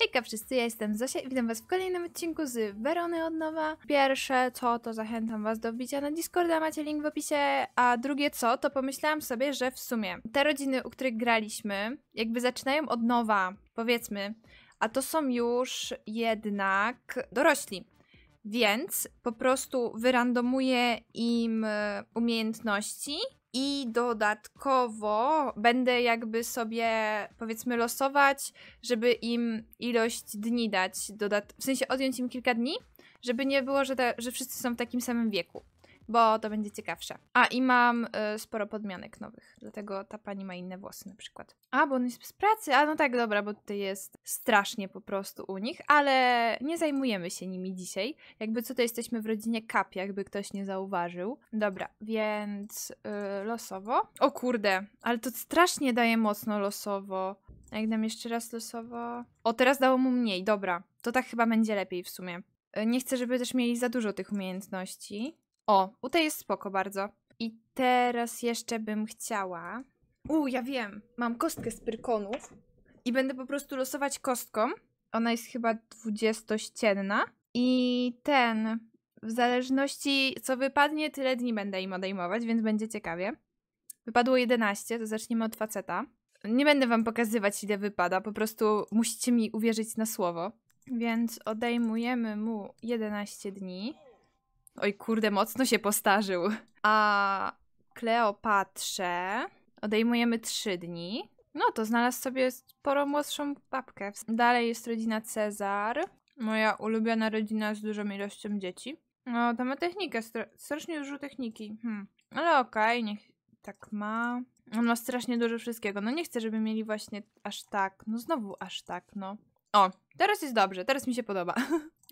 Hejka wszyscy, ja jestem Zosia i witam was w kolejnym odcinku z Werony od nowa. Pierwsze co, to zachęcam was do wbicia na Discorda, macie link w opisie, a drugie co, to pomyślałam sobie, że w sumie te rodziny, u których graliśmy, jakby zaczynają od nowa, powiedzmy, a to są już jednak dorośli. Więc po prostu wyrandomuję im umiejętności i dodatkowo będę jakby sobie powiedzmy losować, żeby im ilość dni dać, dodat- w sensie odjąć im kilka dni, żeby nie było, że, te, że wszyscy są w takim samym wieku bo to będzie ciekawsze. A i mam y, sporo podmianek nowych, dlatego ta pani ma inne włosy na przykład. A, bo on jest z pracy? A no tak, dobra, bo tutaj jest strasznie po prostu u nich, ale nie zajmujemy się nimi dzisiaj. Jakby co to jesteśmy w rodzinie Kap, jakby ktoś nie zauważył. Dobra, więc y, losowo. O kurde, ale to strasznie daje mocno losowo. A jak dam jeszcze raz losowo... O, teraz dało mu mniej, dobra. To tak chyba będzie lepiej w sumie. Y, nie chcę, żeby też mieli za dużo tych umiejętności. O, u tej jest spoko bardzo. I teraz jeszcze bym chciała... U, ja wiem, mam kostkę z pyrkonów i będę po prostu losować kostką. Ona jest chyba dwudziestościenna. I ten, w zależności co wypadnie, tyle dni będę im odejmować, więc będzie ciekawie. Wypadło 11, to zaczniemy od faceta. Nie będę wam pokazywać, ile wypada, po prostu musicie mi uwierzyć na słowo. Więc odejmujemy mu 11 dni. Oj kurde, mocno się postarzył. A Kleopatrze odejmujemy 3 dni. No to znalazł sobie sporo młodszą babkę. Dalej jest rodzina Cezar. Moja ulubiona rodzina z dużą ilością dzieci. No, to ma technikę, strasznie dużo techniki. Hmm. Ale okej, okay, niech tak ma. On ma strasznie dużo wszystkiego. No nie chcę, żeby mieli właśnie aż tak. No znowu aż tak, no. O, teraz jest dobrze, teraz mi się podoba.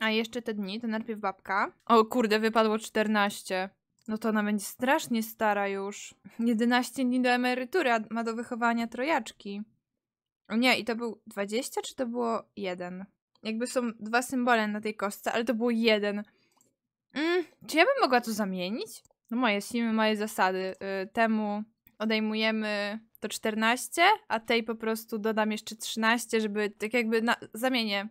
A jeszcze te dni, to najpierw babka. O kurde, wypadło 14. No to ona będzie strasznie stara już. 11 dni do emerytury, a ma do wychowania trojaczki. O nie, i to był 20, czy to było jeden? Jakby są dwa symbole na tej kostce, ale to było jeden. Mm, czy ja bym mogła to zamienić? No moje simy, moje zasady. Yy, temu odejmujemy to 14, a tej po prostu dodam jeszcze 13, żeby tak jakby na, zamienię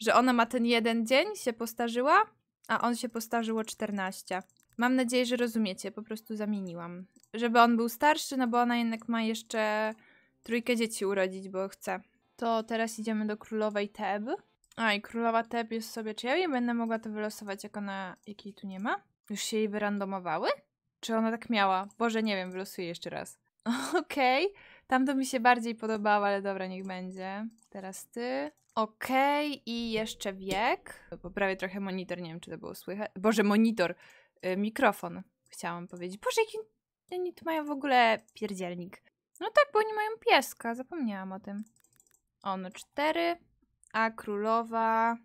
że ona ma ten jeden dzień, się postarzyła, a on się postarzyło 14. Mam nadzieję, że rozumiecie, po prostu zamieniłam. Żeby on był starszy, no bo ona jednak ma jeszcze trójkę dzieci urodzić, bo chce. To teraz idziemy do królowej Teb. A i królowa Teb jest sobie, czy ja jej będę mogła to wylosować, jak ona, jakiej tu nie ma? Już się jej wyrandomowały? Czy ona tak miała? Boże, nie wiem, wylosuję jeszcze raz. Okej. Okay. Tamto mi się bardziej podobało, ale dobra, niech będzie. Teraz ty. Okej, okay, i jeszcze wiek. Poprawię trochę monitor, nie wiem czy to było słychać. Boże, monitor, yy, mikrofon chciałam powiedzieć. Boże, jaki oni tu mają w ogóle pierdzielnik. No tak, bo oni mają pieska, zapomniałam o tym. Ono cztery, a królowa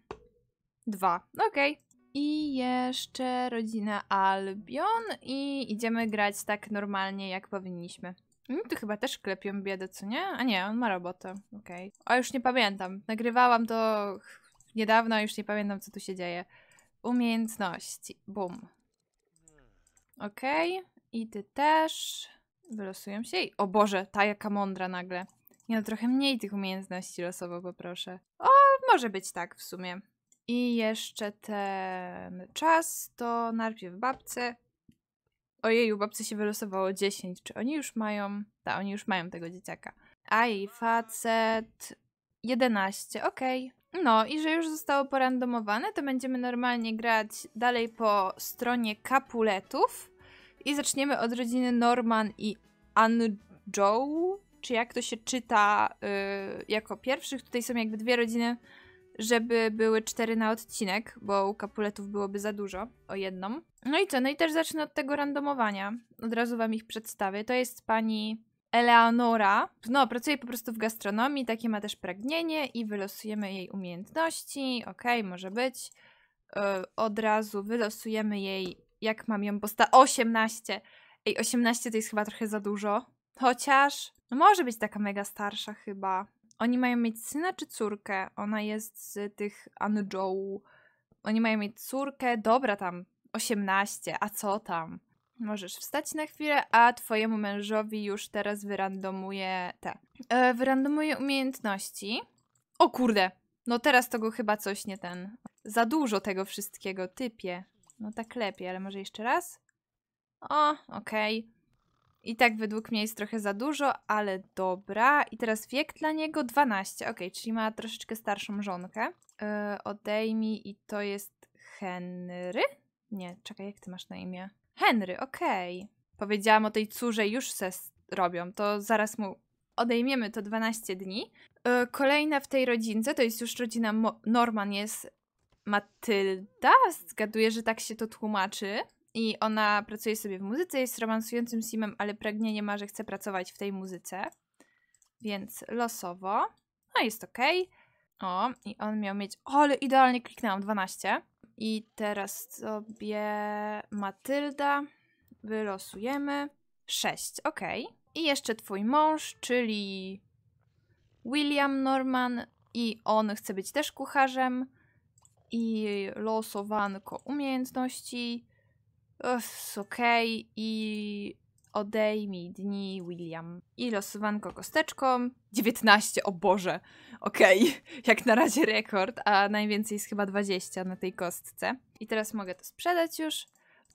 dwa. Okej. Okay. I jeszcze rodzina Albion i idziemy grać tak normalnie, jak powinniśmy. Mm, chyba też klepią biedę, co nie? A nie, on ma robotę. Okej. Okay. A już nie pamiętam. Nagrywałam to niedawno, już nie pamiętam, co tu się dzieje. Umiejętności. Bum. Okej. Okay. I ty też. Wylosują się i... O Boże, ta jaka mądra nagle. Nie no, trochę mniej tych umiejętności losowo poproszę. O, może być tak w sumie. I jeszcze ten czas to najpierw babce, Ojej, babce się wylosowało 10, czy oni już mają, tak, oni już mają tego dzieciaka. A i facet 11, okej. Okay. No i że już zostało porandomowane, to będziemy normalnie grać dalej po stronie Kapuletów i zaczniemy od rodziny Norman i Anjou, czy jak to się czyta yy, jako pierwszych. Tutaj są jakby dwie rodziny żeby były cztery na odcinek, bo u kapuletów byłoby za dużo o jedną. No i co? No i też zacznę od tego randomowania. Od razu wam ich przedstawię. To jest pani Eleonora. No, pracuje po prostu w gastronomii, takie ma też pragnienie i wylosujemy jej umiejętności. Okej, okay, może być. Yy, od razu wylosujemy jej, jak mam ją posta 18. Ej, 18 to jest chyba trochę za dużo. Chociaż no może być taka mega starsza chyba. Oni mają mieć syna czy córkę? Ona jest z tych Anjou. Oni mają mieć córkę, dobra tam, 18, a co tam? Możesz wstać na chwilę, a twojemu mężowi już teraz wyrandomuje te. E, wyrandomuje umiejętności. O kurde, no teraz to go chyba coś nie ten. Za dużo tego wszystkiego, typie. No tak lepiej, ale może jeszcze raz? O, okej. Okay. I tak według mnie jest trochę za dużo, ale dobra. I teraz wiek dla niego 12. Ok, czyli ma troszeczkę starszą żonkę. Yy, odejmij i to jest Henry? Nie, czekaj, jak ty masz na imię? Henry, okej. Okay. Powiedziałam o tej córze, już se robią, to zaraz mu odejmiemy to 12 dni. Yy, kolejna w tej rodzince, to jest już rodzina Mo Norman, jest Matylda? Zgaduję, że tak się to tłumaczy. I ona pracuje sobie w muzyce, jest romansującym simem, ale pragnienie ma, że chce pracować w tej muzyce. Więc losowo. No jest ok. O, i on miał mieć. O, ale idealnie kliknęłam 12. I teraz sobie Matylda wylosujemy. 6, ok. I jeszcze twój mąż, czyli William Norman. I on chce być też kucharzem. I losowanko umiejętności okej okay. i odejmij dni William. I losowanko kosteczką 19, o Boże, okej, okay. jak na razie rekord, a najwięcej jest chyba 20 na tej kostce. I teraz mogę to sprzedać już.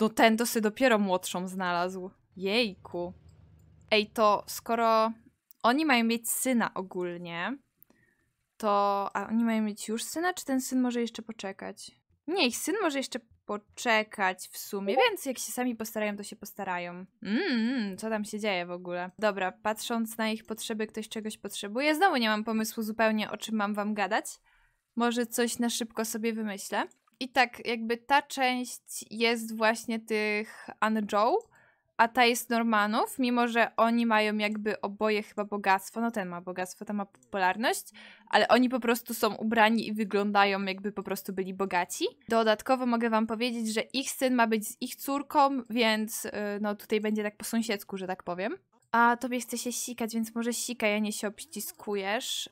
No ten to sobie dopiero młodszą znalazł. Jejku. Ej, to skoro oni mają mieć syna ogólnie, to. A oni mają mieć już syna, czy ten syn może jeszcze poczekać? Nie, ich syn może jeszcze poczekać w sumie, więc jak się sami postarają, to się postarają. Mmm, co tam się dzieje w ogóle? Dobra, patrząc na ich potrzeby, ktoś czegoś potrzebuje. Znowu nie mam pomysłu zupełnie, o czym mam wam gadać. Może coś na szybko sobie wymyślę. I tak, jakby ta część jest właśnie tych Anjo, a ta jest Normanów, mimo że oni mają jakby oboje chyba bogactwo. No ten ma bogactwo, ta ma popularność, ale oni po prostu są ubrani i wyglądają jakby po prostu byli bogaci. Dodatkowo mogę wam powiedzieć, że ich syn ma być z ich córką, więc y, no tutaj będzie tak po sąsiedzku, że tak powiem. A tobie chce się sikać, więc może sika, ja nie się obciskujesz.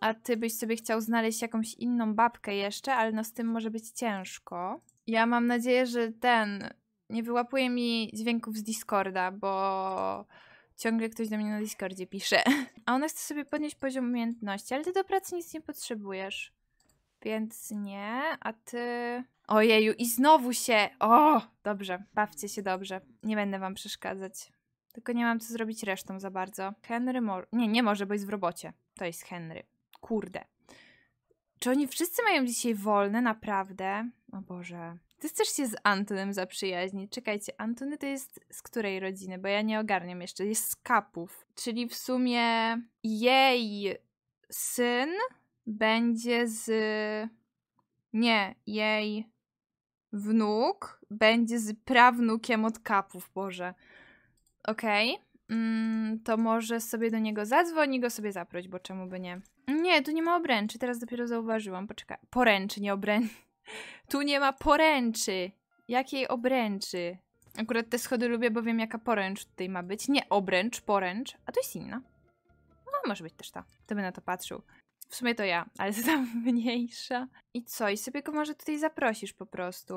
a ty byś sobie chciał znaleźć jakąś inną babkę jeszcze, ale no z tym może być ciężko. Ja mam nadzieję, że ten, nie wyłapuje mi dźwięków z Discorda, bo ciągle ktoś do mnie na Discordzie pisze. A ona chce sobie podnieść poziom umiejętności, ale ty do pracy nic nie potrzebujesz. Więc nie, a ty... Ojeju, i znowu się... O, dobrze, bawcie się dobrze. Nie będę wam przeszkadzać. Tylko nie mam co zrobić resztą za bardzo. Henry mo... Nie, nie może, bo jest w robocie. To jest Henry. Kurde. Czy oni wszyscy mają dzisiaj wolne, naprawdę? O Boże. Ty chcesz się z Antonem zaprzyjaźnić. Czekajcie, Antony to jest z której rodziny? Bo ja nie ogarniam jeszcze. Jest z kapów. Czyli w sumie jej syn będzie z. Nie, jej wnuk będzie z prawnukiem od kapów, Boże. Okej. Okay. Mm, to może sobie do niego zadzwoni, go sobie zaproś, bo czemu by nie? Nie, tu nie ma obręczy, teraz dopiero zauważyłam. Poczekaj. Poręczy, nie obręczy. Tu nie ma poręczy. Jakiej obręczy? Akurat te schody lubię, bo wiem jaka poręcz tutaj ma być. Nie obręcz, poręcz, a to jest inna. No, może być też ta. Kto by na to patrzył? W sumie to ja, ale tam mniejsza. I co? I sobie go może tutaj zaprosisz po prostu.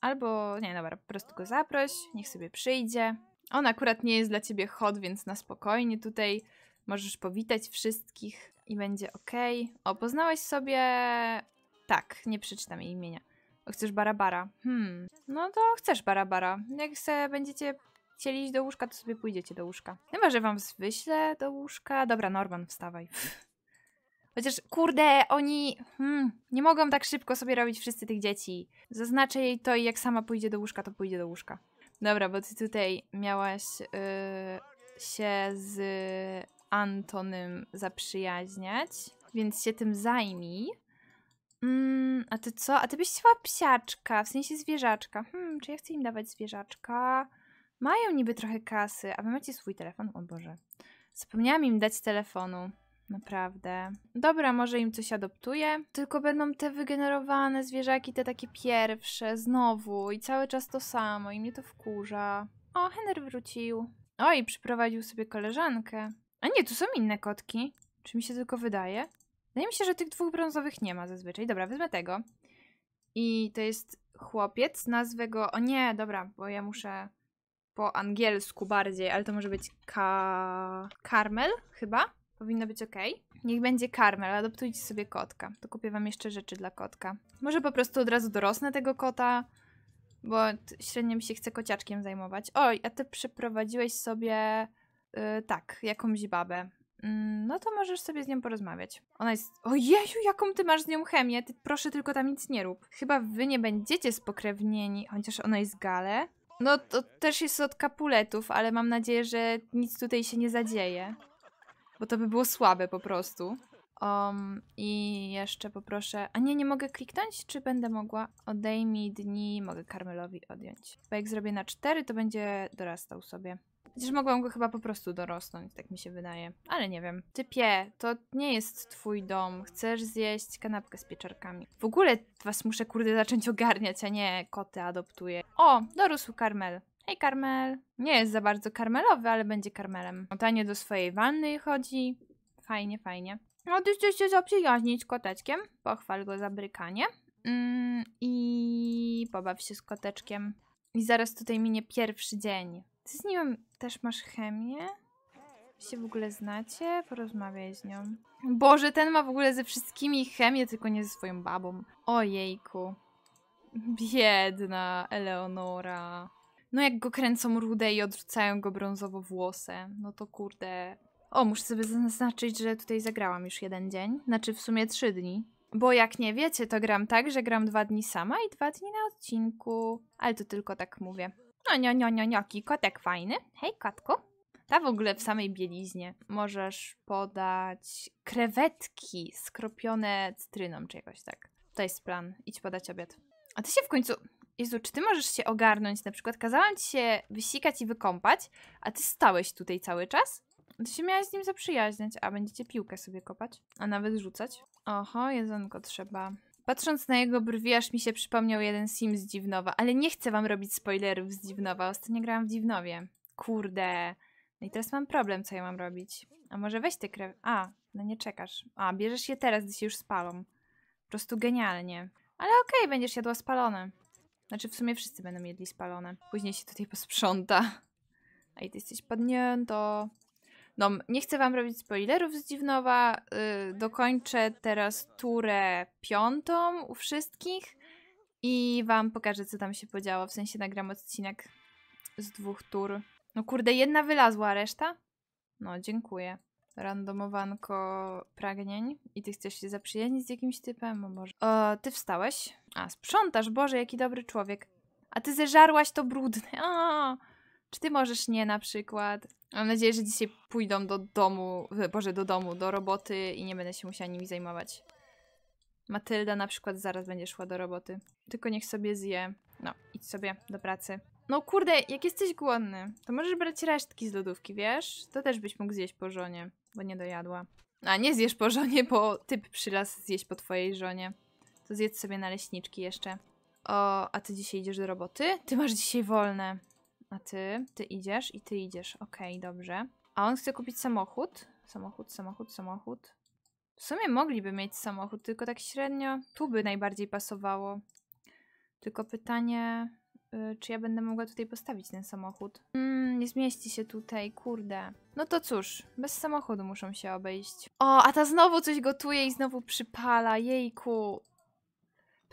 Albo, nie, dobra, po prostu go zaproś, niech sobie przyjdzie. On akurat nie jest dla ciebie hot, więc na spokojnie tutaj możesz powitać wszystkich i będzie ok. O, poznałeś sobie... Tak, nie przeczytam jej imienia. Chcesz barabara. Hmm. No to chcesz barabara. Jak se będziecie chcieli iść do łóżka, to sobie pójdziecie do łóżka. Chyba, no że wam wyślę do łóżka. Dobra, Norman, wstawaj. Chociaż, kurde, oni hmm, nie mogą tak szybko sobie robić wszyscy tych dzieci. Zaznaczę jej to i jak sama pójdzie do łóżka, to pójdzie do łóżka. Dobra, bo ty tutaj miałaś yy, się z Antonym zaprzyjaźniać, więc się tym zajmij. Mm, a ty co? A ty byś chciała psiaczka, w sensie zwierzaczka. Hmm, czy ja chcę im dawać zwierzaczka? Mają niby trochę kasy, a wy macie swój telefon? O Boże. Zapomniałam im dać telefonu. Naprawdę. Dobra, może im coś adoptuję. Tylko będą te wygenerowane zwierzaki, te takie pierwsze, znowu. I cały czas to samo. I mnie to wkurza. O, Henry wrócił. O, i przyprowadził sobie koleżankę. A nie, tu są inne kotki. Czy mi się tylko wydaje? Wydaje mi się, że tych dwóch brązowych nie ma zazwyczaj. Dobra, wezmę tego. I to jest chłopiec. Nazwę go... O nie, dobra, bo ja muszę po angielsku bardziej, ale to może być ka... Karmel chyba? Powinno być ok. Niech będzie karmel, adoptujcie sobie kotka. To kupię wam jeszcze rzeczy dla kotka. Może po prostu od razu dorosnę tego kota, bo średnio mi się chce kociaczkiem zajmować. Oj, a ty przeprowadziłeś sobie... Yy, tak, jakąś babę. Mm, no to możesz sobie z nią porozmawiać. Ona jest. Ojeju, jaką ty masz z nią chemię? Ty proszę tylko tam nic nie rób. Chyba wy nie będziecie spokrewnieni, chociaż ona jest gale. No to też jest od kapuletów, ale mam nadzieję, że nic tutaj się nie zadzieje. Bo to by było słabe po prostu. Um, I jeszcze poproszę. A nie, nie mogę kliknąć, czy będę mogła? Odejmij dni, mogę Karmelowi odjąć. Bo jak zrobię na cztery, to będzie dorastał sobie. Chociaż mogłam go chyba po prostu dorosnąć, tak mi się wydaje. Ale nie wiem. Typie, to nie jest twój dom. Chcesz zjeść kanapkę z pieczarkami. W ogóle was muszę, kurde, zacząć ogarniać, a nie koty adoptuję. O, dorósł Karmel. Hej Karmel. Nie jest za bardzo karmelowy, ale będzie karmelem. Tanie do swojej wanny chodzi. Fajnie, fajnie. No, ty chcesz się zaprzyjaźnić z koteczkiem. Pochwal go za brykanie. Mm, I pobaw się z koteczkiem. I zaraz tutaj minie pierwszy dzień. Ty z nią też masz chemię? się w ogóle znacie? Porozmawiaj z nią. Boże, ten ma w ogóle ze wszystkimi chemię, tylko nie ze swoją babą. Ojejku. Biedna Eleonora. No jak go kręcą rudę i odrzucają go brązowo włosem, no to kurde. O, muszę sobie zaznaczyć, że tutaj zagrałam już jeden dzień. Znaczy w sumie trzy dni. Bo jak nie wiecie, to gram tak, że gram dwa dni sama i dwa dni na odcinku. Ale to tylko tak mówię. No, nio, nio, nio, nioki, kotek fajny. Hej, kotko. Ta w ogóle w samej bieliznie. Możesz podać krewetki skropione cytryną czy jakoś tak. To jest plan. Idź podać obiad. A ty się w końcu... Jezu, czy ty możesz się ogarnąć? Na przykład kazałam ci się wysikać i wykąpać, a ty stałeś tutaj cały czas? Ty się miałaś z nim zaprzyjaźniać, a będziecie piłkę sobie kopać, a nawet rzucać. Oho, jedzonko trzeba. Patrząc na jego brwi, aż mi się przypomniał jeden sim z Dziwnowa, ale nie chcę wam robić spoilerów z Dziwnowa. Ostatnio grałam w Dziwnowie. Kurde. No i teraz mam problem, co ja mam robić. A może weź tę krew... A, no nie czekasz. A, bierzesz je teraz, gdy się już spalą. Po prostu genialnie. Ale okej, okay, będziesz jadła spalone. Znaczy w sumie wszyscy będą jedli spalone. Później się tutaj posprząta. A i ty jesteś padnięto. No, nie chcę wam robić spoilerów z Dziwnowa. Yy, dokończę teraz turę piątą u wszystkich i wam pokażę, co tam się podziało. W sensie nagram odcinek z dwóch tur. No kurde, jedna wylazła, a reszta? No, dziękuję. Randomowanko pragnień i ty chcesz się zaprzyjaźnić z jakimś typem? O może... O, ty wstałeś? A, sprzątasz, Boże, jaki dobry człowiek. A ty zeżarłaś to brudne. O! Czy ty możesz nie na przykład? Mam nadzieję, że dzisiaj pójdą do domu, e, boże, do domu, do roboty i nie będę się musiała nimi zajmować. Matylda na przykład zaraz będzie szła do roboty. Tylko niech sobie zje. No, idź sobie do pracy. No kurde, jak jesteś głodny, to możesz brać resztki z lodówki, wiesz? To też byś mógł zjeść po żonie, bo nie dojadła. A nie zjesz po żonie, bo typ przylas zjeść po twojej żonie. To zjedz sobie naleśniczki jeszcze. O, a ty dzisiaj idziesz do roboty? Ty masz dzisiaj wolne. A ty? Ty idziesz i ty idziesz. Okej, okay, dobrze. A on chce kupić samochód. Samochód, samochód, samochód. W sumie mogliby mieć samochód, tylko tak średnio tu by najbardziej pasowało. Tylko pytanie, y, czy ja będę mogła tutaj postawić ten samochód? Mm, nie zmieści się tutaj, kurde. No to cóż, bez samochodu muszą się obejść. O, a ta znowu coś gotuje i znowu przypala, jejku.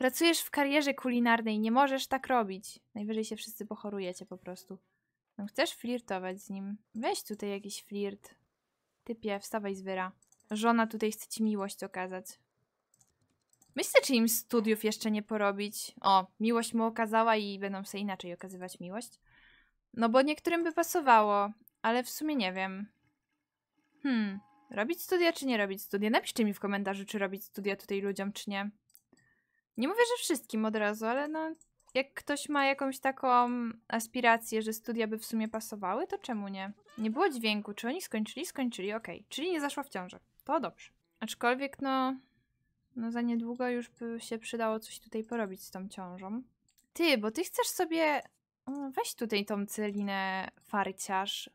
Pracujesz w karierze kulinarnej, nie możesz tak robić. Najwyżej się wszyscy pochorujecie po prostu. No, chcesz flirtować z nim? Weź tutaj jakiś flirt. Typie, wstawaj z wyra. Żona tutaj chce ci miłość okazać. Myślę, czy im studiów jeszcze nie porobić. O, miłość mu okazała i będą sobie inaczej okazywać miłość. No bo niektórym by pasowało, ale w sumie nie wiem. Hmm, robić studia czy nie robić studia? Napiszcie mi w komentarzu, czy robić studia tutaj ludziom, czy nie. Nie mówię, że wszystkim od razu, ale no, jak ktoś ma jakąś taką aspirację, że studia by w sumie pasowały, to czemu nie? Nie było dźwięku, czy oni skończyli? Skończyli, okej. Okay. Czyli nie zaszła w ciążę. To dobrze. Aczkolwiek no, no za niedługo już by się przydało coś tutaj porobić z tą ciążą. Ty, bo ty chcesz sobie... Mm, weź tutaj tą Celinę farciarz.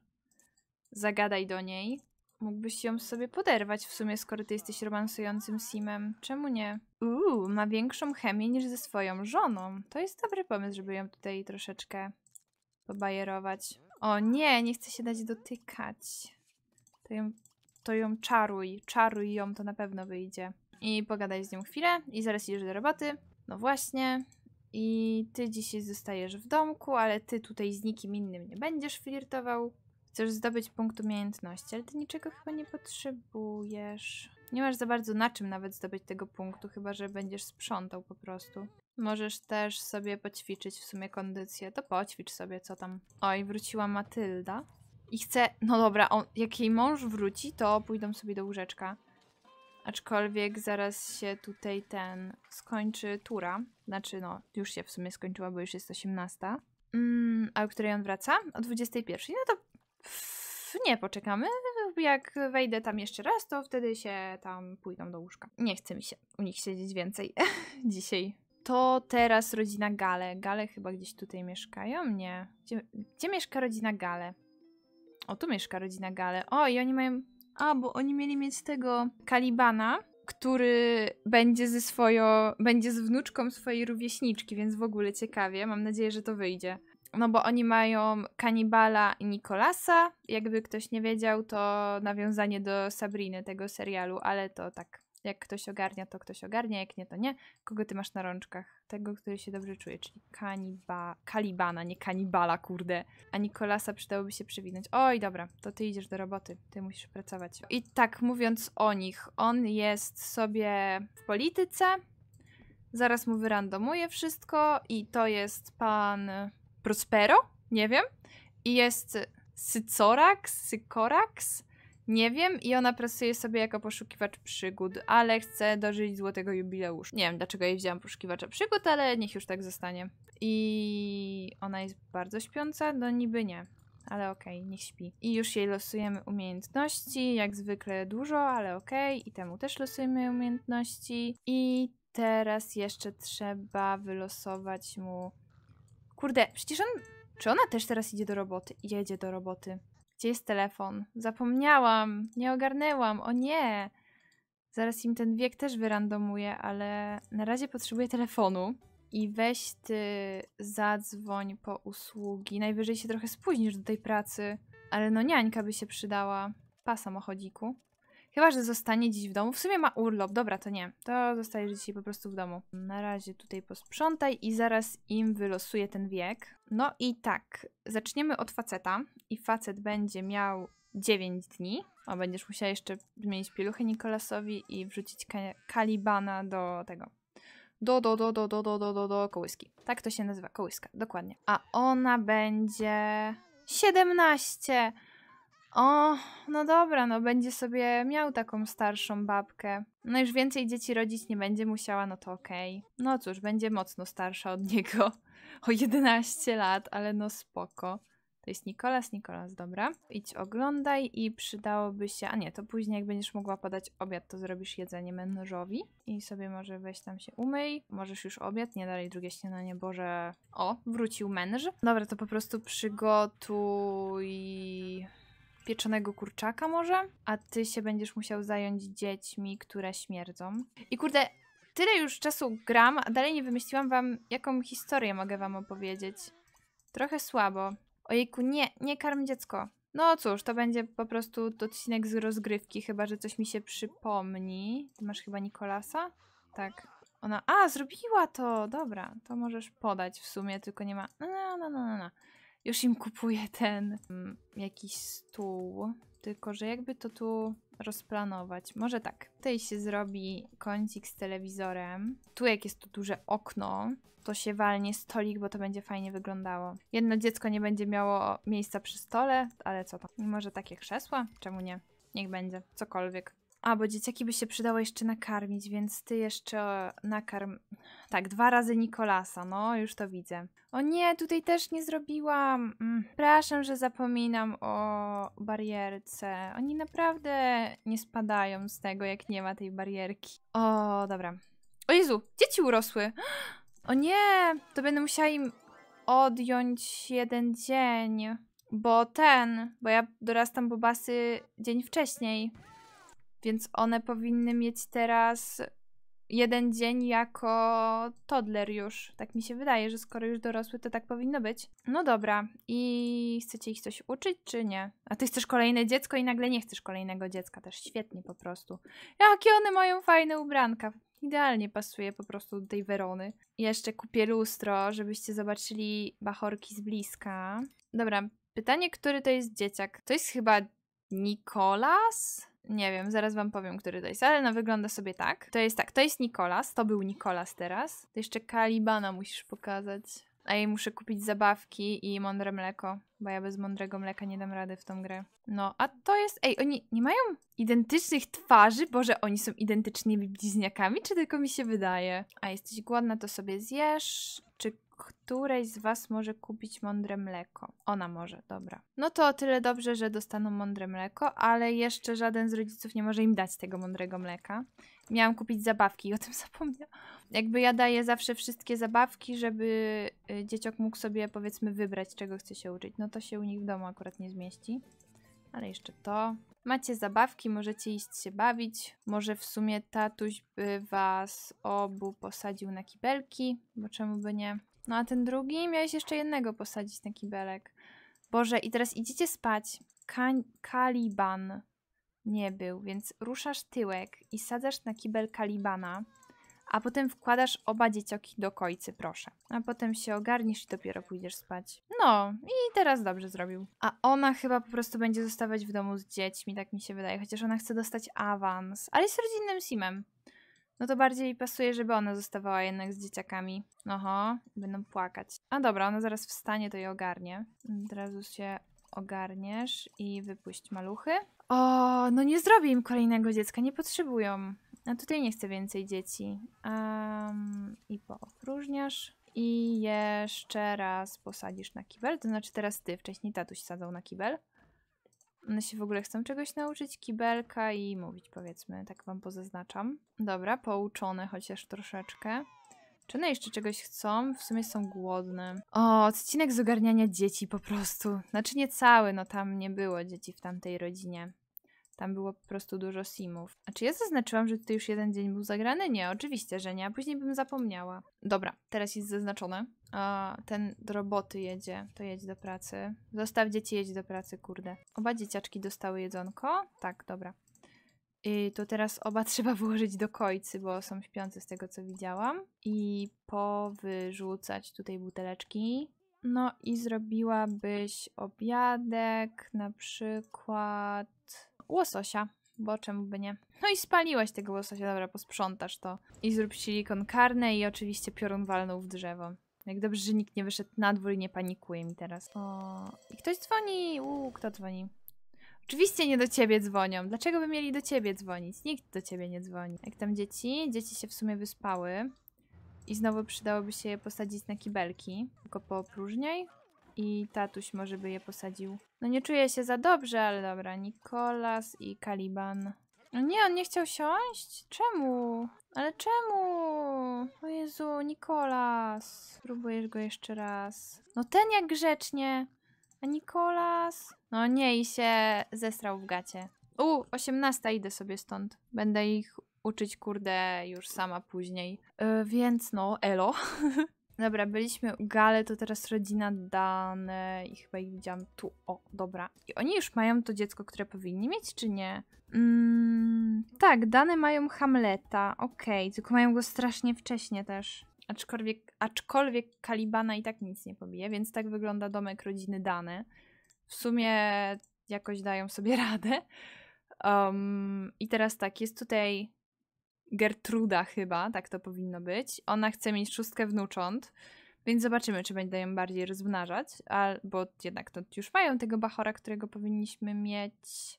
Zagadaj do niej. Mógłbyś ją sobie poderwać w sumie, skoro ty jesteś romansującym simem. Czemu nie? Uuu, ma większą chemię niż ze swoją żoną. To jest dobry pomysł, żeby ją tutaj troszeczkę pobajerować. O nie, nie chcę się dać dotykać. To ją, to ją czaruj. Czaruj ją, to na pewno wyjdzie. I pogadaj z nią chwilę i zaraz idziesz do roboty. No właśnie. I ty dzisiaj zostajesz w domku, ale ty tutaj z nikim innym nie będziesz flirtował. Chcesz zdobyć punkt umiejętności, ale ty niczego chyba nie potrzebujesz. Nie masz za bardzo na czym nawet zdobyć tego punktu, chyba że będziesz sprzątał po prostu. Możesz też sobie poćwiczyć w sumie kondycję, to poćwicz sobie, co tam. Oj, wróciła Matylda. I chce, no dobra, on, jak jej mąż wróci, to pójdą sobie do łóżeczka. Aczkolwiek zaraz się tutaj ten skończy tura. Znaczy, no, już się w sumie skończyła, bo już jest 18. Mm, a o której on wraca? O 21. No to nie, poczekamy. Jak wejdę tam jeszcze raz, to wtedy się tam pójdą do łóżka. Nie chce mi się u nich siedzieć więcej dzisiaj. To teraz rodzina Gale. Gale chyba gdzieś tutaj mieszkają? Nie. Gdzie, gdzie mieszka rodzina Gale? O, tu mieszka rodzina Gale. O, i oni mają... A, bo oni mieli mieć tego Kalibana, który będzie ze swoją... będzie z wnuczką swojej rówieśniczki, więc w ogóle ciekawie. Mam nadzieję, że to wyjdzie no bo oni mają Kanibala i Nikolasa. Jakby ktoś nie wiedział, to nawiązanie do Sabriny tego serialu, ale to tak, jak ktoś ogarnia, to ktoś ogarnia, jak nie, to nie. Kogo ty masz na rączkach? Tego, który się dobrze czuje, czyli kaniba, Kalibana, nie Kanibala, kurde. A Nikolasa przydałoby się przewinąć. Oj, dobra, to ty idziesz do roboty, ty musisz pracować. I tak mówiąc o nich, on jest sobie w polityce, zaraz mu wyrandomuję wszystko i to jest pan Prospero, nie wiem. I jest Sycorax, Sycorax, nie wiem. I ona pracuje sobie jako poszukiwacz przygód, ale chce dożyć złotego jubileuszu. Nie wiem, dlaczego jej wzięłam poszukiwacza przygód, ale niech już tak zostanie. I ona jest bardzo śpiąca? No niby nie. Ale okej, okay, niech śpi. I już jej losujemy umiejętności, jak zwykle dużo, ale okej. Okay. I temu też losujemy umiejętności. I teraz jeszcze trzeba wylosować mu Kurde, przecież on... Czy ona też teraz idzie do roboty? Jedzie do roboty. Gdzie jest telefon? Zapomniałam, nie ogarnęłam, o nie! Zaraz im ten wiek też wyrandomuje, ale na razie potrzebuję telefonu. I weź ty zadzwoń po usługi. Najwyżej się trochę spóźnisz do tej pracy. Ale no niańka by się przydała. Pa samochodziku. Chyba, że zostanie dziś w domu. W sumie ma urlop. Dobra, to nie. To zostajesz dzisiaj po prostu w domu. Na razie tutaj posprzątaj i zaraz im wylosuję ten wiek. No i tak, zaczniemy od faceta. I facet będzie miał 9 dni. O, będziesz musiała jeszcze zmienić pieluchę Nikolasowi i wrzucić Kalibana do tego. Do, do, do, do, do, do, do, do, do kołyski. Tak to się nazywa, kołyska, dokładnie. A ona będzie... 17! O, no dobra, no będzie sobie miał taką starszą babkę. No już więcej dzieci rodzić nie będzie musiała, no to okej. Okay. No cóż, będzie mocno starsza od niego. O 11 lat, ale no spoko. To jest Nikolas, Nikolas, dobra. Idź oglądaj i przydałoby się... A nie, to później jak będziesz mogła podać obiad, to zrobisz jedzenie mężowi. I sobie może weź tam się umyj. Możesz już obiad, nie dalej drugie śniadanie, no Boże... O, wrócił męż. Dobra, to po prostu przygotuj pieczonego kurczaka może? A ty się będziesz musiał zająć dziećmi, które śmierdzą. I kurde, tyle już czasu gram, a dalej nie wymyśliłam wam, jaką historię mogę wam opowiedzieć. Trochę słabo. Ojejku, nie, nie karm dziecko. No cóż, to będzie po prostu odcinek z rozgrywki, chyba że coś mi się przypomni. Ty masz chyba Nikolasa? Tak. Ona. A, zrobiła to! Dobra, to możesz podać w sumie, tylko nie ma. No, no, no, no, no już im kupuję ten mm, jakiś stół. Tylko, że jakby to tu rozplanować. Może tak, tutaj się zrobi kącik z telewizorem. Tu jak jest to duże okno, to się walnie stolik, bo to będzie fajnie wyglądało. Jedno dziecko nie będzie miało miejsca przy stole, ale co to? Może takie krzesła? Czemu nie? Niech będzie, cokolwiek. A, bo dzieciaki by się przydało jeszcze nakarmić, więc ty jeszcze nakarm... Tak, dwa razy Nikolasa, no już to widzę. O nie, tutaj też nie zrobiłam. Mm, przepraszam, że zapominam o barierce. Oni naprawdę nie spadają z tego, jak nie ma tej barierki. O, dobra. O Jezu, dzieci urosły. O nie, to będę musiała im odjąć jeden dzień. Bo ten, bo ja dorastam bobasy dzień wcześniej. Więc one powinny mieć teraz jeden dzień jako toddler już. Tak mi się wydaje, że skoro już dorosły, to tak powinno być. No dobra, i chcecie ich coś uczyć, czy nie? A ty chcesz kolejne dziecko i nagle nie chcesz kolejnego dziecka. Też świetnie po prostu. Jakie one mają fajne ubranka. Idealnie pasuje po prostu do tej Werony. Jeszcze kupię lustro, żebyście zobaczyli bachorki z bliska. Dobra, pytanie, który to jest dzieciak? To jest chyba Nikolas? Nie wiem, zaraz wam powiem, który to jest, ale no wygląda sobie tak. To jest tak, to jest Nikolas, to był Nikolas teraz. To jeszcze Kalibana musisz pokazać. A jej muszę kupić zabawki i mądre mleko, bo ja bez mądrego mleka nie dam rady w tą grę. No, a to jest... Ej, oni nie mają identycznych twarzy? Boże, oni są identycznymi bliźniakami, czy tylko mi się wydaje? A jesteś głodna, to sobie zjesz której z was może kupić mądre mleko. Ona może, dobra. No to o tyle dobrze, że dostaną mądre mleko, ale jeszcze żaden z rodziców nie może im dać tego mądrego mleka. Miałam kupić zabawki i o tym zapomniałam. Jakby ja daję zawsze wszystkie zabawki, żeby y, dzieciak mógł sobie powiedzmy wybrać, czego chce się uczyć. No to się u nich w domu akurat nie zmieści. Ale jeszcze to. Macie zabawki, możecie iść się bawić. Może w sumie tatuś by was obu posadził na kibelki, bo czemu by nie? No a ten drugi miałeś jeszcze jednego posadzić na kibelek. Boże, i teraz idziecie spać. Ka Kaliban nie był, więc ruszasz tyłek i sadzasz na kibel Kalibana, a potem wkładasz oba dzieciaki do kojcy, proszę. A potem się ogarnisz i dopiero pójdziesz spać. No, i teraz dobrze zrobił. A ona chyba po prostu będzie zostawać w domu z dziećmi, tak mi się wydaje, chociaż ona chce dostać awans, ale jest rodzinnym simem. No to bardziej pasuje, żeby ona zostawała jednak z dzieciakami. Oho, będą płakać. A dobra, ona zaraz wstanie, to je ogarnie. Od razu się ogarniesz i wypuść maluchy. O, no nie zrobię im kolejnego dziecka, nie potrzebują. A tutaj nie chcę więcej dzieci. Um, I poopróżniasz. I jeszcze raz posadzisz na kibel, to znaczy teraz ty, wcześniej tatuś sadzał na kibel. One się w ogóle chcą czegoś nauczyć, kibelka i mówić powiedzmy, tak wam pozaznaczam. Dobra, pouczone chociaż troszeczkę. Czy one jeszcze czegoś chcą? W sumie są głodne. O, odcinek z ogarniania dzieci po prostu. Znaczy nie cały, no tam nie było dzieci w tamtej rodzinie. Tam było po prostu dużo simów. A czy ja zaznaczyłam, że tutaj już jeden dzień był zagrany? Nie, oczywiście, że nie, a później bym zapomniała. Dobra, teraz jest zaznaczone. A, ten do roboty jedzie, to jedź do pracy. Zostaw dzieci, jedź do pracy, kurde. Oba dzieciaczki dostały jedzonko? Tak, dobra. I to teraz oba trzeba włożyć do kojcy, bo są śpiące z tego co widziałam. I powyrzucać tutaj buteleczki. No i zrobiłabyś obiadek, na przykład łososia, bo czemu by nie. No i spaliłaś tego łososia, dobra, posprzątasz to. I zrób silikon karny i oczywiście piorun walnął w drzewo. Jak dobrze, że nikt nie wyszedł na dwór i nie panikuje mi teraz. O, i ktoś dzwoni. Uuu, kto dzwoni? Oczywiście nie do ciebie dzwonią. Dlaczego by mieli do ciebie dzwonić? Nikt do ciebie nie dzwoni. Jak tam dzieci? Dzieci się w sumie wyspały. I znowu przydałoby się je posadzić na kibelki. Tylko po próżniej. I tatuś może by je posadził. No nie czuję się za dobrze, ale dobra. Nikolas i Kaliban. No nie, on nie chciał siąść? Czemu? Ale czemu? O Jezu, Nikolas. Spróbujesz go jeszcze raz. No ten jak grzecznie. A Nikolas? No nie, i się zesrał w gacie. U, 18 idę sobie stąd. Będę ich uczyć, kurde, już sama później. Yy, więc no, elo. Dobra, byliśmy u Gale, to teraz rodzina Dane i chyba ich widziałam tu. O, dobra. I oni już mają to dziecko, które powinni mieć, czy nie? Mm, tak, dane mają Hamleta, okej, okay, tylko mają go strasznie wcześnie też. Aczkolwiek, aczkolwiek Kalibana i tak nic nie pobije, więc tak wygląda domek rodziny Dane. W sumie jakoś dają sobie radę. Um, I teraz tak, jest tutaj Gertruda chyba, tak to powinno być. Ona chce mieć szóstkę wnucząt. Więc zobaczymy, czy będę ją bardziej rozmnażać, albo jednak to już mają tego bachora, którego powinniśmy mieć.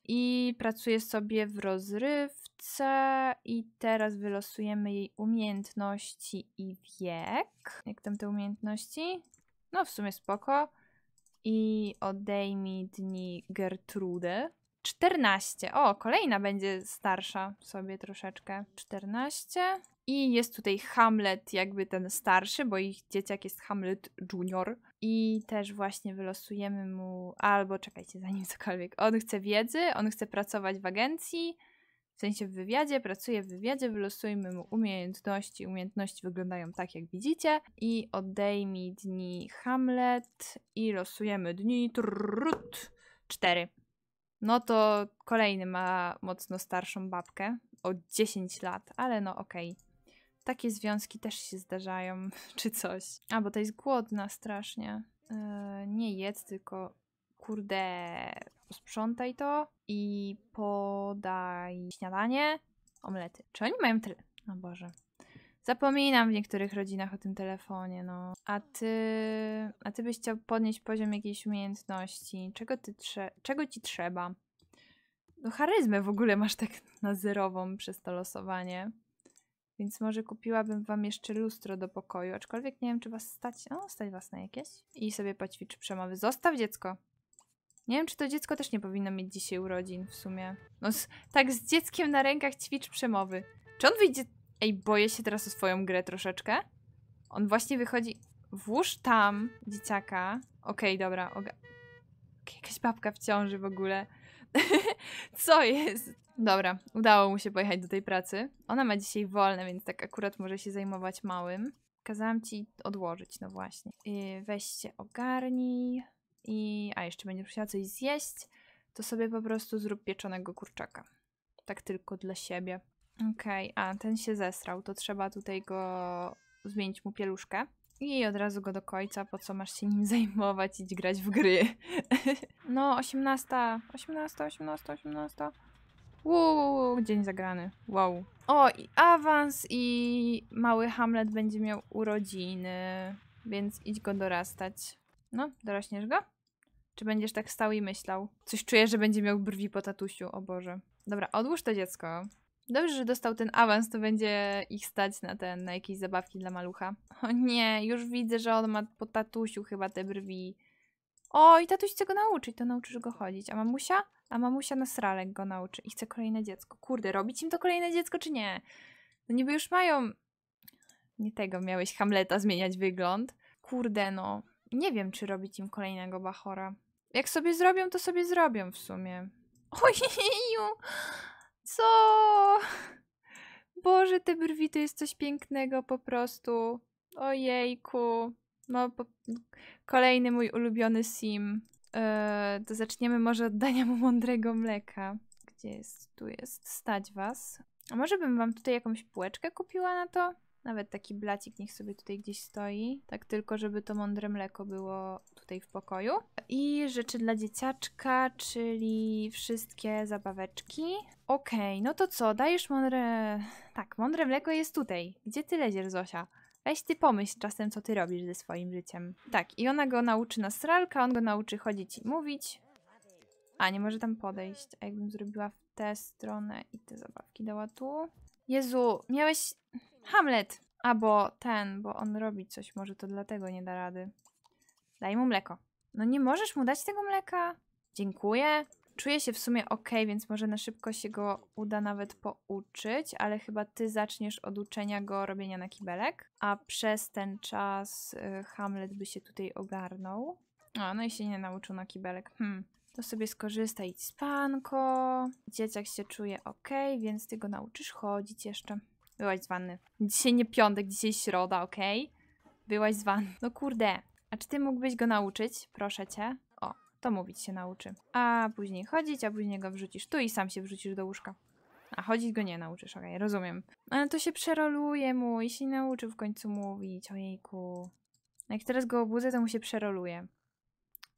I pracuję sobie w rozrywce i teraz wylosujemy jej umiejętności i wiek. Jak tam te umiejętności? No w sumie spoko. I odejmij dni Gertrudy. 14. O, kolejna będzie starsza sobie troszeczkę. 14. I jest tutaj Hamlet, jakby ten starszy, bo ich dzieciak jest Hamlet Junior. I też właśnie wylosujemy mu, albo czekajcie, zanim cokolwiek. On chce wiedzy, on chce pracować w agencji, w sensie w wywiadzie, pracuje w wywiadzie, wylosujmy mu umiejętności. Umiejętności wyglądają tak, jak widzicie. I odejmij dni Hamlet i losujemy dni trrrut, cztery. No to kolejny ma mocno starszą babkę o 10 lat, ale no okej takie związki też się zdarzają, czy coś. A, bo to jest głodna strasznie. Yy, nie jedz, tylko kurde, sprzątaj to i podaj śniadanie, omlety. Czy oni mają tyle? No Boże. Zapominam w niektórych rodzinach o tym telefonie, no. A ty, a ty byś chciał podnieść poziom jakiejś umiejętności. Czego, ty trze czego ci trzeba? No charyzmę w ogóle masz tak na zerową przez to losowanie. Więc może kupiłabym wam jeszcze lustro do pokoju, aczkolwiek nie wiem, czy was stać. O, stać was na jakieś. I sobie poćwicz przemowy. Zostaw dziecko! Nie wiem, czy to dziecko też nie powinno mieć dzisiaj urodzin w sumie. No z, tak z dzieckiem na rękach ćwicz przemowy. Czy on wyjdzie... Ej, boję się teraz o swoją grę troszeczkę. On właśnie wychodzi... Włóż tam dzieciaka. Okej, okay, dobra. Oga... Jakaś babka w ciąży w ogóle. Co jest? Dobra, udało mu się pojechać do tej pracy. Ona ma dzisiaj wolne, więc tak akurat może się zajmować małym. Kazałam ci odłożyć, no właśnie. Weźcie y, weź się ogarnij i... A, jeszcze będziesz musiała coś zjeść, to sobie po prostu zrób pieczonego kurczaka. Tak tylko dla siebie. Okej, okay. a ten się zesrał, to trzeba tutaj go zmienić mu pieluszkę. I od razu go do końca, po co masz się nim zajmować, idź grać w gry. no, 18, 18, 18, 18. Uuu, dzień zagrany. Wow. O, i awans i mały Hamlet będzie miał urodziny, więc idź go dorastać. No, dorośniesz go? Czy będziesz tak stał i myślał? Coś czuję, że będzie miał brwi po tatusiu, o Boże. Dobra, odłóż to dziecko. Dobrze, że dostał ten awans, to będzie ich stać na ten, na jakieś zabawki dla malucha. O nie, już widzę, że on ma po tatusiu chyba te brwi. O, i tatuś chce go nauczyć, to nauczysz go chodzić. A mamusia? A mamusia na sralek go nauczy i chce kolejne dziecko. Kurde, robić im to kolejne dziecko czy nie? No niby już mają... Nie tego, miałeś Hamleta zmieniać wygląd. Kurde no, nie wiem czy robić im kolejnego Bachora. Jak sobie zrobią, to sobie zrobią w sumie. Ojeju! Co? Boże, te brwi to jest coś pięknego po prostu. Ojejku. No, po... kolejny mój ulubiony sim. Yy, to zaczniemy może od dania mu mądrego mleka. Gdzie jest? Tu jest. Stać was. A może bym wam tutaj jakąś półeczkę kupiła na to? Nawet taki blacik niech sobie tutaj gdzieś stoi. Tak tylko, żeby to mądre mleko było tutaj w pokoju. I rzeczy dla dzieciaczka, czyli wszystkie zabaweczki. Okej, okay, no to co? Dajesz mądre... Tak, mądre mleko jest tutaj. Gdzie ty leziesz, Zosia? Weź ty pomyśl czasem, co ty robisz ze swoim życiem. Tak, i ona go nauczy na stralka, on go nauczy chodzić i mówić. A, nie może tam podejść. A jakbym zrobiła w tę stronę i te zabawki dała tu? Jezu, miałeś... Hamlet! Albo ten, bo on robi coś, może to dlatego nie da rady. Daj mu mleko. No nie możesz mu dać tego mleka? Dziękuję. Czuję się w sumie ok, więc może na szybko się go uda nawet pouczyć, ale chyba ty zaczniesz od uczenia go robienia na kibelek, a przez ten czas y, Hamlet by się tutaj ogarnął. A, no i się nie nauczył na kibelek. Hmm. To sobie skorzystaj z panko. Dzieciak się czuje ok, więc ty go nauczysz chodzić jeszcze. Byłaś z wanny. Dzisiaj nie piątek, dzisiaj środa, okej? Okay? Byłaś z wanny. No kurde. A czy ty mógłbyś go nauczyć? Proszę cię. O, to mówić się nauczy. A później chodzić, a później go wrzucisz tu i sam się wrzucisz do łóżka. A chodzić go nie nauczysz, okej, okay, rozumiem. Ale to się przeroluje mu i się nauczy w końcu mówić, ojejku. Jak teraz go obudzę, to mu się przeroluje.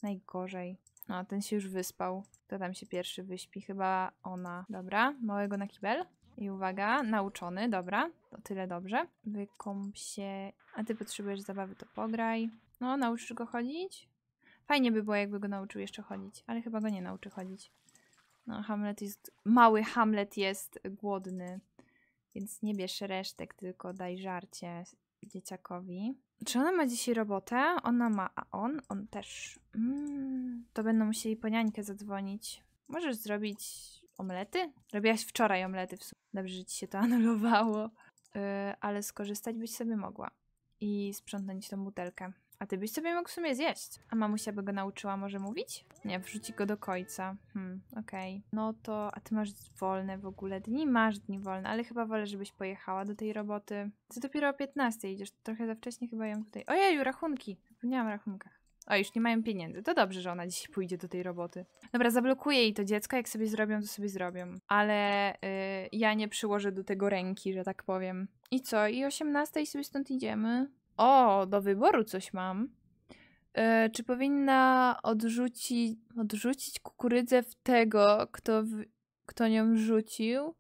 Najgorzej. No, ten się już wyspał. To tam się pierwszy wyśpi? Chyba ona. Dobra, małego na kibel. I uwaga, nauczony, dobra, to tyle dobrze. Wykąp się. A ty potrzebujesz zabawy, to pograj. No, nauczysz go chodzić? Fajnie by było, jakby go nauczył jeszcze chodzić, ale chyba go nie nauczy chodzić. No, Hamlet jest. Mały Hamlet jest głodny, więc nie bierz resztek, tylko daj żarcie dzieciakowi. Czy ona ma dzisiaj robotę? Ona ma, a on? On też. Mm, to będą musieli po niańkę zadzwonić. Możesz zrobić Omlety? Robiłaś wczoraj omlety w sumie. Dobrze, że ci się to anulowało. Yy, ale skorzystać byś sobie mogła. I sprzątnąć tą butelkę. A ty byś sobie mógł w sumie zjeść. A mamusia by go nauczyła może mówić? Nie, wrzuci go do końca. Hmm, okej. Okay. No to, a ty masz wolne w ogóle dni? Masz dni wolne, ale chyba wolę, żebyś pojechała do tej roboty. Ty dopiero o 15 idziesz, trochę za wcześnie chyba ją tutaj... Ojeju, rachunki! Zapomniałam o rachunkach. O, już nie mają pieniędzy. To dobrze, że ona dziś pójdzie do tej roboty. Dobra, zablokuję jej to dziecko, jak sobie zrobią, to sobie zrobią. Ale yy, ja nie przyłożę do tego ręki, że tak powiem. I co? I 18 sobie stąd idziemy. O, do wyboru coś mam. Yy, czy powinna odrzucić, odrzucić kukurydzę w tego, kto, w, kto nią rzucił?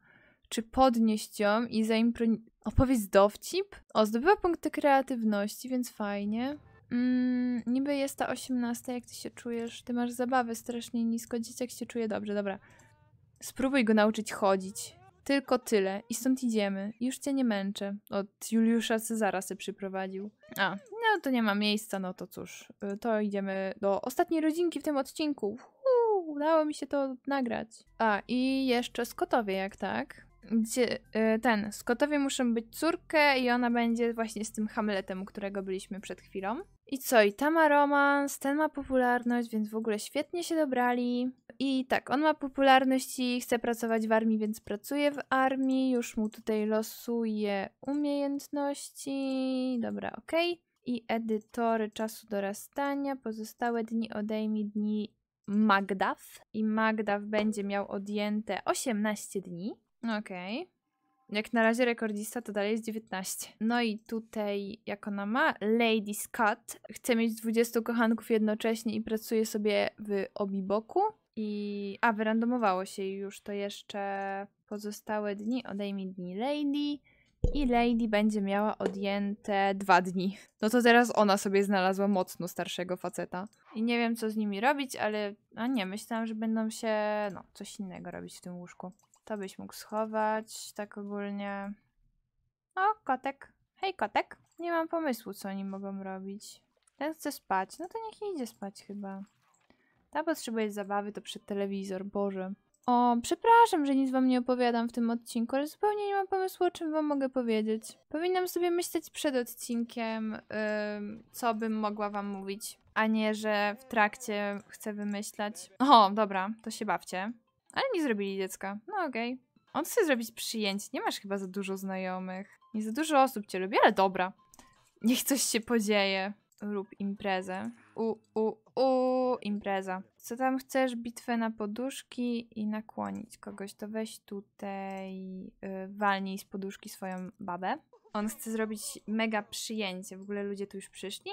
Czy podnieść ją i zaimpro... Opowiedz dowcip? O, zdobyła punkty kreatywności, więc fajnie. Mm, niby jest ta 18, jak ty się czujesz? Ty masz zabawy strasznie nisko, dzieciak się czuje dobrze, dobra. Spróbuj go nauczyć chodzić. Tylko tyle. I stąd idziemy. Już cię nie męczę. Od Juliusza Cezara se przyprowadził. A, no to nie ma miejsca, no to cóż. Y, to idziemy do ostatniej rodzinki w tym odcinku. Uuu, udało mi się to nagrać. A, i jeszcze Skotowie, jak tak? Gdzie, e, ten, Scottowie muszą być córkę i ona będzie właśnie z tym Hamletem, którego byliśmy przed chwilą. I co, i ta ma romans, ten ma popularność, więc w ogóle świetnie się dobrali. I tak, on ma popularność i chce pracować w armii, więc pracuje w armii. Już mu tutaj losuje umiejętności. Dobra, okej. Okay. I edytory czasu dorastania. Pozostałe dni odejmij dni Magdaw. I Magdaw będzie miał odjęte 18 dni. Okej. Okay. Jak na razie rekordista to dalej jest 19. No i tutaj, jak ona ma, Lady's Cut, chce mieć 20 kochanków jednocześnie i pracuje sobie w boku. I... A, wyrandomowało się już to jeszcze pozostałe dni. Odejmij dni Lady. I Lady będzie miała odjęte dwa dni. No to teraz ona sobie znalazła mocno starszego faceta. I nie wiem, co z nimi robić, ale... A nie, myślałam, że będą się, no, coś innego robić w tym łóżku. To byś mógł schować, tak ogólnie. O, kotek. Hej, kotek. Nie mam pomysłu, co oni mogą robić. Ten chce spać. No to niech idzie spać chyba. Ta potrzebuje zabawy, to przed telewizor, Boże. O, przepraszam, że nic wam nie opowiadam w tym odcinku, ale zupełnie nie mam pomysłu, o czym wam mogę powiedzieć. Powinnam sobie myśleć przed odcinkiem, yy, co bym mogła wam mówić, a nie, że w trakcie chcę wymyślać. O, dobra, to się bawcie. Ale nie zrobili dziecka. No okej. Okay. On chce zrobić przyjęcie. Nie masz chyba za dużo znajomych. Nie za dużo osób cię lubi, ale dobra. Niech coś się podzieje. Rób imprezę. U, u, u, impreza. Co tam chcesz? Bitwę na poduszki i nakłonić kogoś. To weź tutaj, yy, walnij z poduszki swoją babę. On chce zrobić mega przyjęcie. W ogóle ludzie tu już przyszli?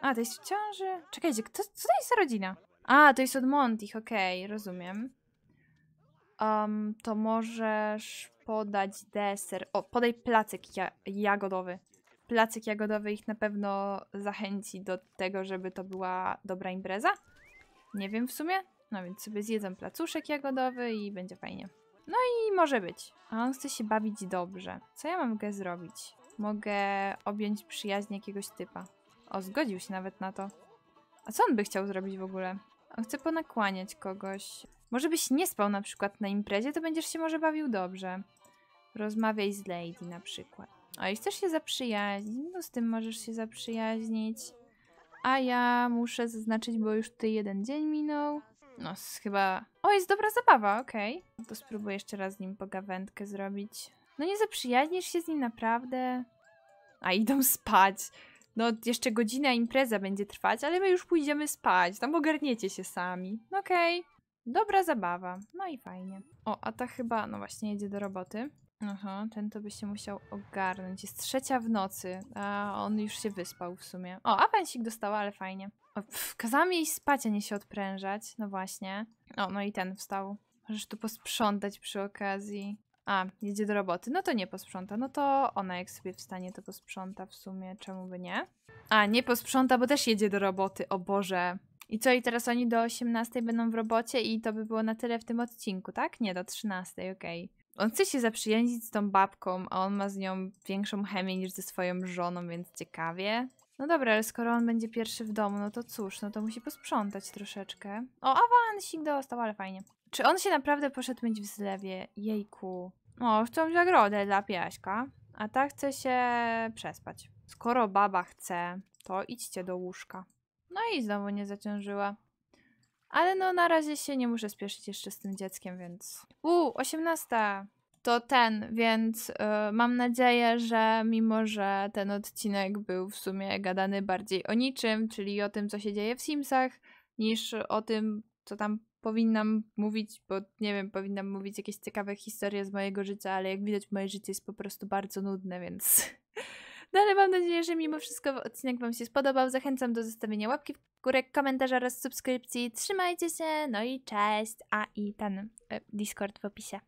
A, to jest w ciąży? Czekajcie, kto, co to jest za rodzina? A, to jest od Montich, okej, okay, rozumiem. Um, to możesz podać deser. O, podaj placek ja jagodowy. Placek jagodowy ich na pewno zachęci do tego, żeby to była dobra impreza. Nie wiem w sumie. No więc sobie zjedzą placuszek jagodowy i będzie fajnie. No i może być. A on chce się bawić dobrze. Co ja mogę zrobić? Mogę objąć przyjaźń jakiegoś typa. O, zgodził się nawet na to. A co on by chciał zrobić w ogóle? Chcę ponakłaniać kogoś. Może byś nie spał na przykład na imprezie, to będziesz się może bawił dobrze. Rozmawiaj z lady na przykład. A i chcesz się zaprzyjaźnić, no z tym możesz się zaprzyjaźnić. A ja muszę zaznaczyć, bo już ty jeden dzień minął. No, chyba... O, jest dobra zabawa, okej. Okay. To spróbuję jeszcze raz z nim pogawędkę zrobić. No nie zaprzyjaźnisz się z nim naprawdę? A idą spać no jeszcze godzina impreza będzie trwać, ale my już pójdziemy spać, tam ogarniecie się sami. No okej, okay. dobra zabawa, no i fajnie. O, a ta chyba, no właśnie jedzie do roboty. Aha, ten to by się musiał ogarnąć. Jest trzecia w nocy, a on już się wyspał w sumie. O, a pensik dostała, ale fajnie. O, pff, kazałam jej spać, a nie się odprężać, no właśnie. O, no i ten wstał. Możesz tu posprzątać przy okazji. A, jedzie do roboty. No to nie posprząta. No to ona jak sobie wstanie, to posprząta w sumie. Czemu by nie? A, nie posprząta, bo też jedzie do roboty. O Boże. I co, i teraz oni do 18 będą w robocie i to by było na tyle w tym odcinku, tak? Nie, do 13, okej. Okay. On chce się zaprzyjaźnić z tą babką, a on ma z nią większą chemię niż ze swoją żoną, więc ciekawie. No dobra, ale skoro on będzie pierwszy w domu, no to cóż, no to musi posprzątać troszeczkę. O, awansik dostał, ale fajnie. Czy on się naprawdę poszedł mieć w zlewie? Jejku. O, chcą nagrodę dla piaśka. A ta chce się przespać. Skoro baba chce, to idźcie do łóżka. No i znowu nie zaciążyła. Ale no na razie się nie muszę spieszyć jeszcze z tym dzieckiem, więc... U, 18! To ten, więc y, mam nadzieję, że mimo, że ten odcinek był w sumie gadany bardziej o niczym, czyli o tym, co się dzieje w Simsach, niż o tym, co tam powinnam mówić, bo nie wiem, powinnam mówić jakieś ciekawe historie z mojego życia, ale jak widać moje życie jest po prostu bardzo nudne, więc... No ale mam nadzieję, że mimo wszystko odcinek Wam się spodobał. Zachęcam do zostawienia łapki w górę, komentarza oraz subskrypcji. Trzymajcie się, no i cześć, a i ten e, Discord w opisie.